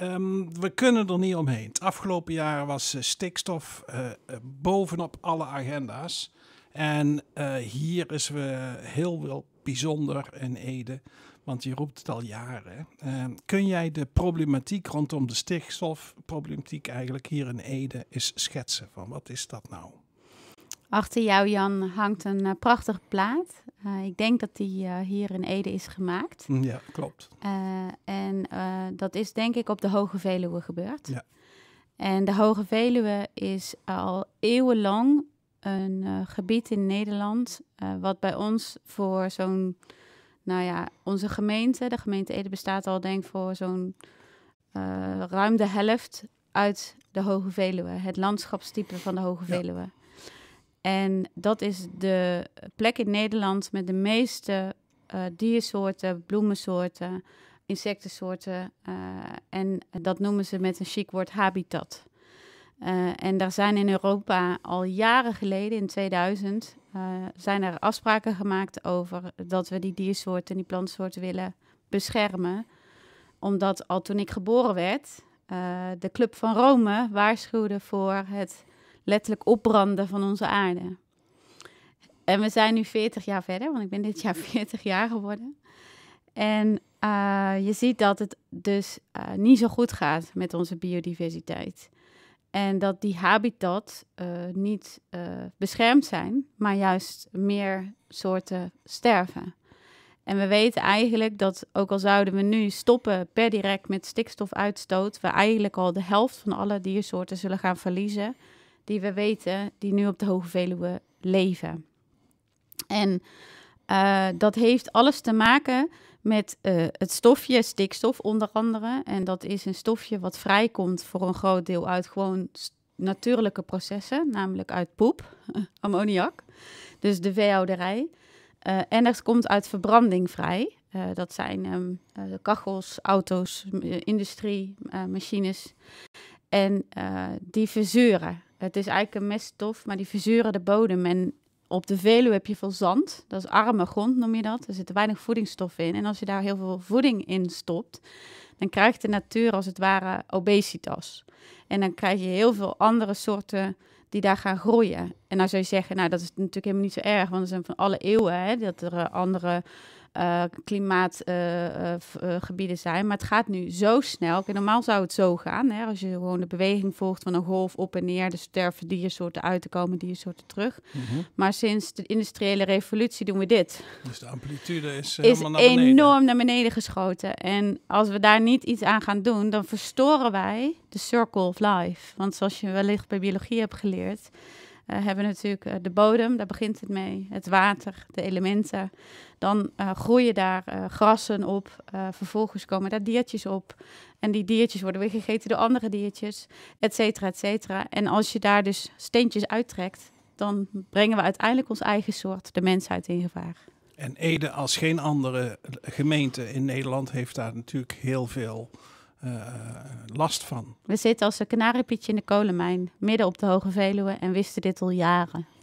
Ehm, we kunnen er niet omheen. Het afgelopen jaar was eh, stikstof eh, eh, bovenop alle agenda's. En hier is we heel wel bijzonder in Ede, want je roept het al jaren. Ehm, kun jij de problematiek rondom de stikstofproblematiek eigenlijk hier in Ede eens schetsen? Van wat is dat nou? Achter jou, Jan, hangt een eh, prachtig prachtige plaat. Eh, ik denk dat die eh, hier in Ede is gemaakt. Mm, ja, klopt. en dat is denk ik op de Hoge Veluwe gebeurd. Ja. En de Hoge Veluwe is al eeuwenlang een gebied in Nederland... wat bij ons voor zo'n... Nou ja, onze gemeente, de gemeente Ede bestaat al denk ik voor zo'n ruim de helft uit de Hoge Veluwe. Het landschapstype van de Hoge Veluwe. En dat is de plek in Nederland met de meeste eh, diersoorten, bloemensoorten, insectensoorten. Eh, en dat noemen ze met een chic woord habitat. Eh, en daar zijn in Europa al jaren geleden, in 2000, zijn er afspraken gemaakt over dat we die diersoorten en die plantsoorten willen beschermen. Omdat al toen ik geboren werd, de Club van Rome waarschuwde voor het letterlijk opbranden van onze aarde. En we zijn nu 40 jaar verder, want ik ben dit jaar 40 jaar geworden. En eh, je ziet dat het dus eh, niet zo goed gaat met onze biodiversiteit. En dat die habitat eh, niet beschermd zijn, maar juist meer soorten sterven. En we weten eigenlijk dat, ook al zouden we nu stoppen per direct met stikstofuitstoot, we eigenlijk al de helft van alle diersoorten zullen gaan verliezen die we weten, die nu op de Hoge Veluwe leven. En eh, dat heeft alles te maken met eh, het stofje stikstof onder andere. En dat is een stofje wat vrijkomt voor een groot deel uit gewoon natuurlijke processen, namelijk uit poep, ammoniak, dus de veehouderij. Uh, en het komt uit verbranding vrij. dat zijn ehm, de kachels, auto's, industrie, machines. En die verzuren. Het is eigenlijk een meststof, maar die verzuren de bodem. En op de Veluwe heb je veel zand. Dat is arme grond, noem je dat. Er zitten weinig voedingsstoffen in. En als je daar heel veel voeding in stopt, dan krijgt de natuur als het ware obesitas. En dan krijg je heel veel andere soorten die daar gaan groeien. En dan zou je zeggen, nou dat is natuurlijk helemaal niet zo erg, want er zijn van alle eeuwen hè, dat er eh, andere eh, klimaatgebieden eh, eh, zijn. Maar het gaat nu zo snel. normaal zou het zo gaan. Hè, als je gewoon de beweging volgt van een golf op en neer. Dus sterven diersoorten uit, te komen diersoorten terug. Mhm. Maar sinds de industriële revolutie doen we dit. Dus de amplitude is, enorm naar beneden geschoten. En als we daar niet iets aan gaan doen, dan verstoren wij de circle of life. Want zoals je wellicht bij biologie hebt geleerd... Eh, hebben natuurlijk eh, de bodem, daar begint het mee, het water, de elementen. Dan eh, groeien daar grassen op, vervolgens komen daar diertjes op. En die diertjes worden weer gegeten door andere diertjes, et cetera, et cetera. En als je daar dus steentjes uittrekt, dan brengen we uiteindelijk ons eigen soort, de mensheid, in gevaar. En Ede, als geen andere gemeente in Nederland, heeft daar natuurlijk heel veel last van. We zitten als een kanariepietje in de kolenmijn, midden op de Hoge Veluwe en wisten dit al jaren.